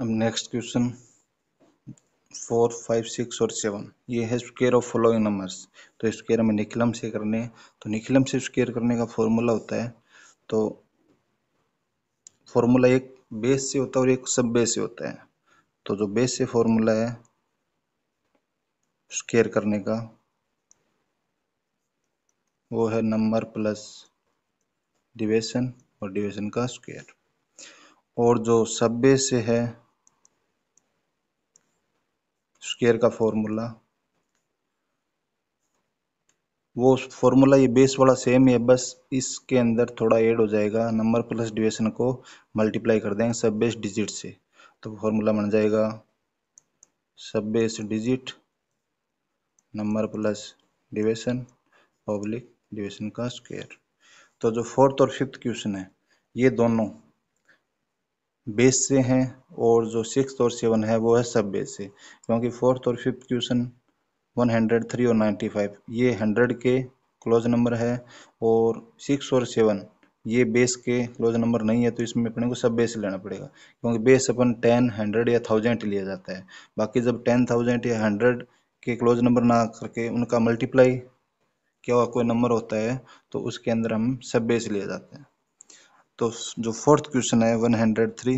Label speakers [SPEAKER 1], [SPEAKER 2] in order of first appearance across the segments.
[SPEAKER 1] अब next question four five six और seven ये है स्क्वेयर ऑफ फॉलोइंग नंबर्स तो स्क्वेयर हमें निकलम से करने हैं तो निकलम से स्क्वेयर करने का फॉर्मूला होता है तो फॉर्मूला एक बेस से होता है और एक सब बेस से होता है तो जो बेस से फॉर्मूला है स्केयर करने का वो है नंबर प्लस डिवेशन और डिवेशन का स्क्वेयर और जो सब बेस से है स्केयर का फॉर्मूला वो फॉर्मूला ये बेस वाला सेम है बस इसके अंदर थोड़ा ऐड हो जाएगा नंबर प्लस डिवीजन को मल्टीप्लाई कर देंगे सब बेस डिजिट से तो फॉर्मूला बन जाएगा सब base digit number plus division पब्लिक डिवीजन का स्क्वायर तो जो फोर्थ और फिफ्थ क्वेश्चन है ये दोनों बेस से हैं और जो सिक्स और सेवन है वो है सब बेस से क्योंकि फोर्थ और fifth question one hundred three और नाइन्टी फाइव ये हंड्रेड के क्लोज नंबर है और सिक्स और सेवन ये बेस के क्लोज नंबर नहीं है तो इसमें अपने को सब बेस लेना पड़ेगा क्योंकि बेस अपन टेन हंड्रेड या थाउजेंड लिया जाता है बाकी जब टेन थाउजेंड या हंड्रेड के क्लोज नंबर ना करके उनका मल्टीप्लाई क्या हुआ कोई नंबर होता है तो उसके अंदर हम सब बेस लिए जाते हैं तो जो फोर्थ क्वेश्चन है वन हंड्रेड थ्री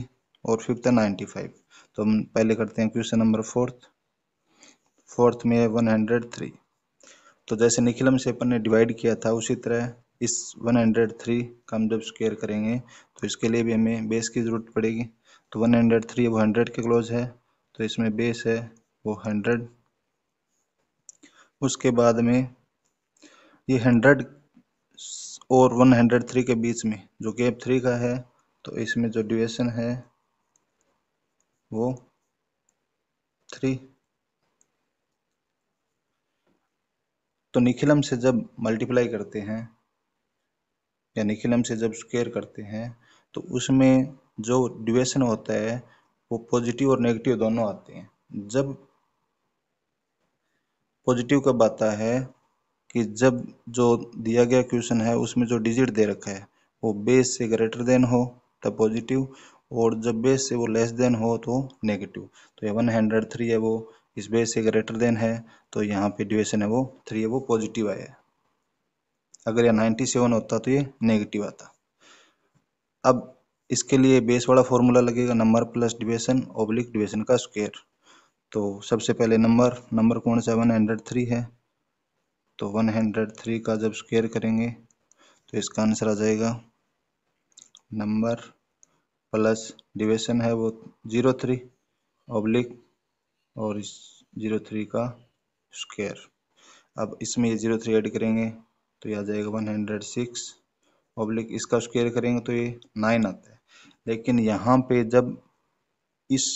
[SPEAKER 1] और फिफ्थ है नाइन्टी फाइव तो हम पहले करते हैं क्वेश्चन नंबर फोर्थ फोर्थ में है वन हंड्रेड थ्री तो जैसे निखिलम से अपन ने डिवाइड किया था उसी तरह इस 103 का हम जब स्क्वेयर करेंगे तो इसके लिए भी हमें बेस की ज़रूरत पड़ेगी तो 103 वो हंड्रेड के क्लोज है तो इसमें बेस है वो हंड्रेड उसके बाद में ये हंड्रेड और 103 के बीच में जो गैप थ्री का है तो इसमें जो ड्यूरेशन है वो थ्री तो निखिलम से जब मल्टीप्लाई करते हैं या निखिलम से जब स्क्वेयर करते हैं तो उसमें जो ड्यूरेशन होता है वो पॉजिटिव और नेगेटिव दोनों आते हैं जब पॉजिटिव कब आता है कि जब जो दिया गया क्वेश्चन है उसमें जो डिजिट दे रखा है वो बेस से ग्रेटर देन हो तब पॉजिटिव और जब बेस से वो लेस देन हो तो नेगेटिव तो ये वन हंड्रेड थ्री है वो इस बेस से ग्रेटर देन है तो यहाँ पे ड्यूएशन है वो थ्री है वो पॉजिटिव आया है अगर यह नाइन्टी सेवन होता तो ये नेगेटिव आता अब इसके लिए बेस वाला फॉर्मूला लगेगा number plus deviation oblique deviation का स्क्वेयर तो सबसे पहले नंबर नंबर कौन सा वन हंड्रेड थ्री है तो वन हंड्रेड थ्री का जब स्क्वेयर करेंगे तो इसका आंसर आ जाएगा नंबर प्लस डिवेशन है वो जीरो थ्री ऑब्लिक और इस जीरो थ्री का स्क्वायर अब इसमें ये जीरो थ्री ऐड करेंगे तो ये आ जाएगा वन हंड्रेड सिक्स ऑब्लिक इसका स्क्वायर करेंगे तो ये नाइन आता है लेकिन यहाँ पे जब इस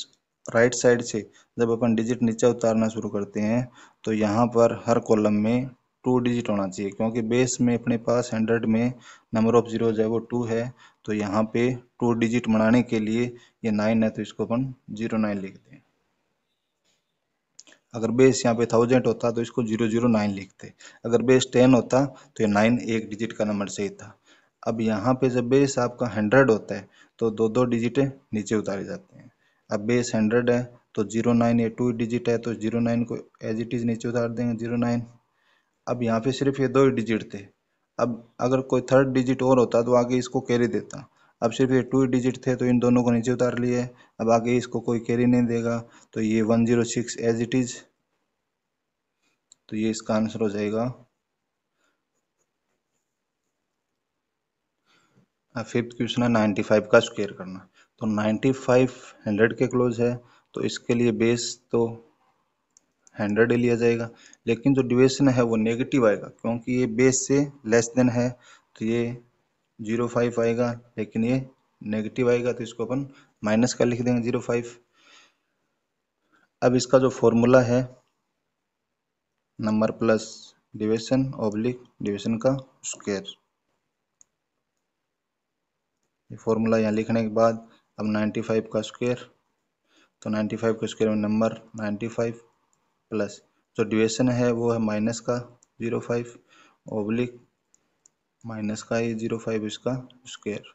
[SPEAKER 1] राइट साइड से जब अपन डिजिट नीचे उतारना शुरू करते हैं तो यहाँ पर हर कॉलम में टू डिजिट होना चाहिए क्योंकि बेस में अपने पास हंड्रेड में नंबर ऑफ जीरो है वो टू है तो यहाँ पे टू डिजिट बनाने के लिए ये नाइन है तो इसको अपन जीरो नाइन लिखते हैं अगर बेस यहाँ पे थाउजेंड होता तो इसको जीरो जीरो नाइन लिखते अगर बेस टेन होता तो ये नाइन एक डिजिट का नंबर सही था अब यहाँ पे जब बेस आपका हंड्रेड होता है तो दो दो डिजिट नीचे उतारे जाते हैं अब बेस हंड्रेड है तो जीरो नाइन ये टू डिजिट है तो जीरो नाइन को एज इट इज़ नीचे उतार देंगे जीरो नाइन अब यहाँ पे सिर्फ ये दो ही डिजिट थे अब अगर कोई थर्ड डिजिट और होता तो आगे इसको कैरी देता अब सिर्फ ये टू डिजिट थे तो इन दोनों को नीचे उतार लिए अब आगे इसको कोई कैरी नहीं देगा तो ये one zero six as it is तो ये इसका आंसर हो जाएगा फिफ्थ क्वेश्चन है नाइन्टी फाइव का स्क्वेयर करना तो नाइन्टी फाइव हंड्रेड के क्लोज है तो इसके लिए बेस तो हंड्रेड ही लिया जाएगा लेकिन जो ड्यूरेशन है वो नेगेटिव आएगा क्योंकि ये बेस से लेस देन है तो ये जीरो फाइव आएगा लेकिन ये नेगेटिव आएगा तो इसको अपन माइनस का लिख देंगे जीरो फाइव अब इसका जो फॉर्मूला है number plus deviation oblique deviation का स्क्वेयर ये फॉर्मूला यहाँ लिखने के बाद अब नाइन्टी फाइव का स्क्वेयर तो फाइव का स्क्वेयर में नंबर फाइव प्लस जो डिवेशन है वो है माइनस का ज़ीरो फाइव ओब्लिक माइनस का ही ज़ीरो फाइव इसका स्क्वेयर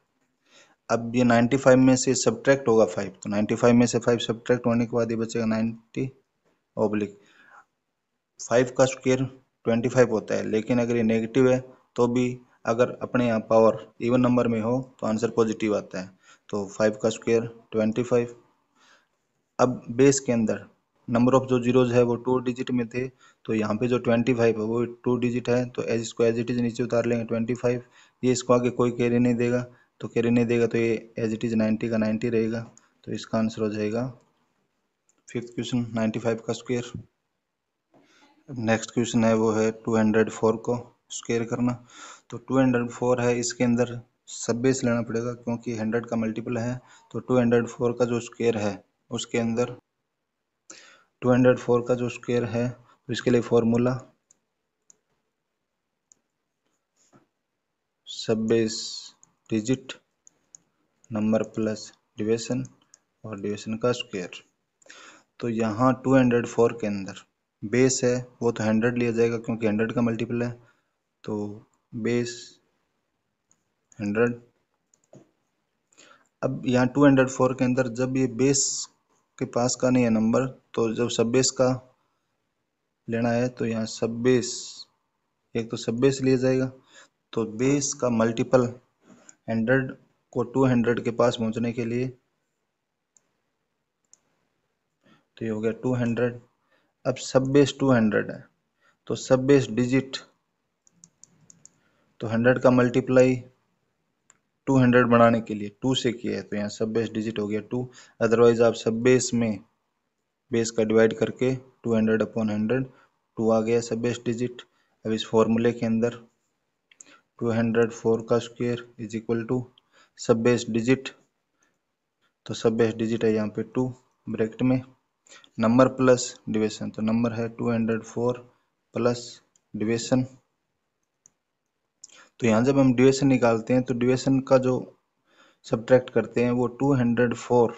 [SPEAKER 1] अब ये नाइन्टी फाइव में से सब्ट्रैक्ट होगा फाइव तो नाइन्टी फाइव में से फाइव सब्ट्रैक्ट होने के बाद ये बचेगा नाइन्टी ओब्लिक फाइव का स्क्वेयर ट्वेंटी फाइव होता है लेकिन अगर ये नेगेटिव है तो भी अगर अपने यहाँ पावर इवन नंबर में हो तो आंसर पॉजिटिव आता है तो फाइव का स्क्वेयर ट्वेंटी फाइव अब बेस के अंदर नंबर ऑफ जो जीरोज है वो टू डिजिट में थे तो यहाँ पे जो ट्वेंटी फाइव है वो टू डिजिट है तो एज इसको एज इट इज़ नीचे उतार लेंगे ट्वेंटी फाइव ये इसको आगे कोई कैरी नहीं देगा तो कैरी नहीं देगा तो ये एज इट इज़ नाइन्टी का नाइन्टी रहेगा तो इसका आंसर हो जाएगा फिफ्थ क्वेश्चन नाइन्टी फाइव का स्क्वेयर नेक्स्ट क्वेश्चन है वो है टू हंड्रेड फोर को स्क्वेयर करना तो टू हंड्रेड फोर है इसके अंदर सब बेस लेना पड़ेगा क्योंकि हंड्रेड का मल्टीपल है तो टू हंड्रेड फोर का जो स्क्वेयर है उसके अंदर टू हंड्रेड फोर का जो स्क्वेयर है तो इसके लिए formula sub base digit number plus deviation और डिवेशन का स्क्वेयर तो यहाँ टू हंड्रेड फोर के अंदर बेस है वो तो हंड्रेड लिया जाएगा क्योंकि हंड्रेड का मल्टीपल है तो बेस हंड्रेड अब यहाँ टू हंड्रेड फोर के अंदर जब ये बेस के पास का नहीं है नंबर तो जब सब बेस का लेना है तो यहाँ सब बेस एक तो सब बेस लिया जाएगा तो बेस का मल्टीपल हंड्रेड को टू हंड्रेड के पास पहुँचने के लिए तो ये हो गया टू हंड्रेड अब सब बेस टू हंड्रेड है तो सब बेस डिजिट तो हंड्रेड का मल्टीप्लाई टू हंड्रेड बनाने के लिए टू से किया है तो यहाँ सब बेस डिजिट हो गया टू अदरवाइज आप सब बेस में बेस का डिवाइड करके two hundred upon hundred two आ गया सब बेस्ट डिजिट अब इस फॉर्मूले के अंदर टू हंड्रेड फोर का square is equal to sub base digit तो सब बेस्ट डिजिट है यहाँ पे टू ब्रैकेट में नंबर प्लस डिवेशन तो नंबर है two hundred four plus deviation तो यहाँ जब हम डिवेशन निकालते हैं तो डिवेशन का जो सब्ट्रैक्ट करते हैं वो टू हंड्रेड फोर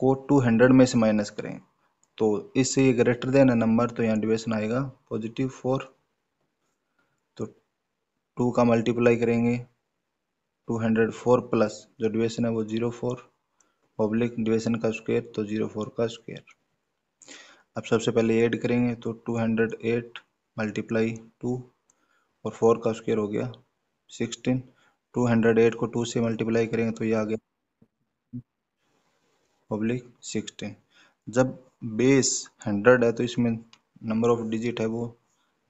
[SPEAKER 1] को टू हंड्रेड में से माइनस करें तो इससे ये ग्रेटर देन नंबर तो यहाँ डिवेशन आएगा पॉजिटिव फोर तो टू का मल्टीप्लाई करेंगे टू हंड्रेड फोर प्लस जो डिवेशन है वो जीरो फोर पब्लिक डिवेशन का स्क्वेयर तो जीरो फोर का स्क्वेयर अब सबसे पहले ऐड करेंगे तो two hundred eight multiply two और फोर का स्क्वेयर हो गया सिक्सटीन टू हंड्रेड एट को टू से मल्टीप्लाई करेंगे तो ये आ गया पब्लिक सिक्सटीन जब बेस हंड्रेड है तो इसमें नंबर ऑफ डिजिट है वो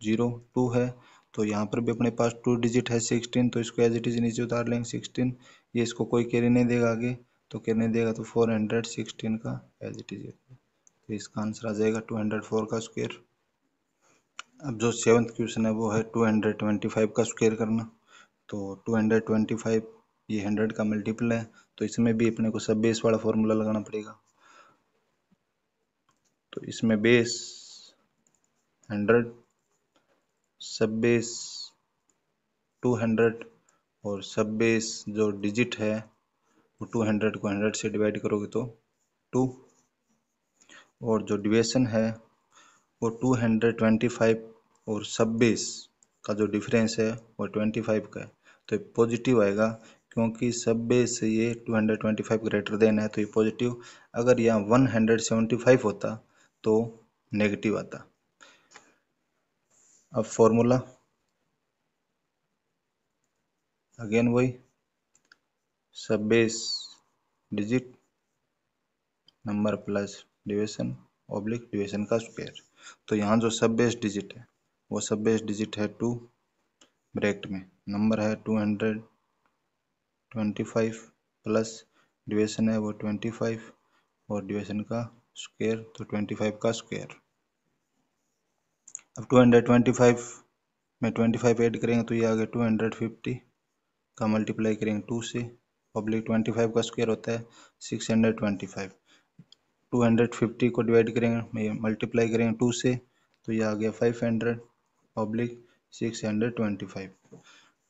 [SPEAKER 1] जीरो टू है तो यहाँ पर भी अपने पास टू डिजिट है सिक्सटीन तो इसको एज इट इज़ नीचे उतार लेंगे सिक्सटीन ये इसको कोई कैरी नहीं देगा आगे तो कैरी नहीं देगा तो फोर हंड्रेड सिक्सटीन का एज इट इज़ तो इसका आंसर आ जाएगा टू हंड्रेड फोर का स्क्वेयर अब जो सेवन्थ क्वेश्चन है वो है टू हंड्रेड ट्वेंटी फाइव का स्क्वेयर करना तो टू हंड्रेड ट्वेंटी फाइव ये हंड्रेड का मल्टीपल है तो इसमें भी अपने को सब बेस वाला फॉर्मूला लगाना पड़ेगा तो इसमें base hundred sub base two hundred और सब बेस जो डिजिट है वो टू हंड्रेड को हंड्रेड से डिवाइड करोगे तो टू और जो डिवेशन है वो टू हंड्रेड ट्वेंटी फाइव और सब बेस का जो डिफरेंस है वो ट्वेंटी फाइव का है तो पॉजिटिव आएगा क्योंकि सब बेस ये 225 ग्रेटर देन है तो ये पॉजिटिव अगर यहाँ 175 होता तो नेगेटिव आता अब फॉर्मूला अगेन वही sub base digit number plus deviation oblique deviation का स्क्वायर तो यहाँ जो सब बेस डिजिट है वो सब बेस डिजिट है टू ब्रैकेट में नंबर है two hundred twenty five plus division है वो ट्वेंटी फाइव और डिवेशन का स्क्वेयर तो ट्वेंटी फाइव का स्क्वेयर अब टू हंड्रेड ट्वेंटी फाइव में ट्वेंटी फाइव एड करेंगे तो ये आ गया टू हंड्रेड फिफ्टी का मल्टीप्लाई करेंगे टू से पब्लिक ट्वेंटी फाइव का स्क्वेयर होता है six hundred twenty five two hundred fifty को डिवाइड करेंगे मल्टीप्लाई करेंगे टू से तो ये आ गया five hundred oblique six hundred twenty five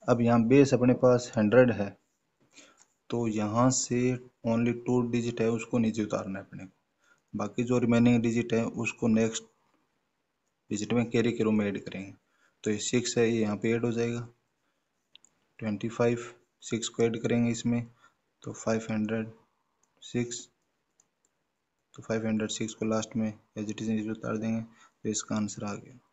[SPEAKER 1] अब यहाँ बेस अपने पास हंड्रेड है तो यहाँ से ओनली टू डिजिट है उसको नीचे उतारना है अपने को बाकी जो रिमेनिंग डिजिट है उसको नेक्स्ट डिजिट में कैरी के रूम में ऐड करेंगे तो ये सिक्स है ये यहाँ पे ऐड हो जाएगा ट्वेंटी फाइव सिक्स को ऐड करेंगे इसमें तो फाइव हंड्रेड सिक्स तो फाइव हंड्रेड सिक्स को लास्ट में एज इट इज उतार देंगे तो इसका आंसर आ गया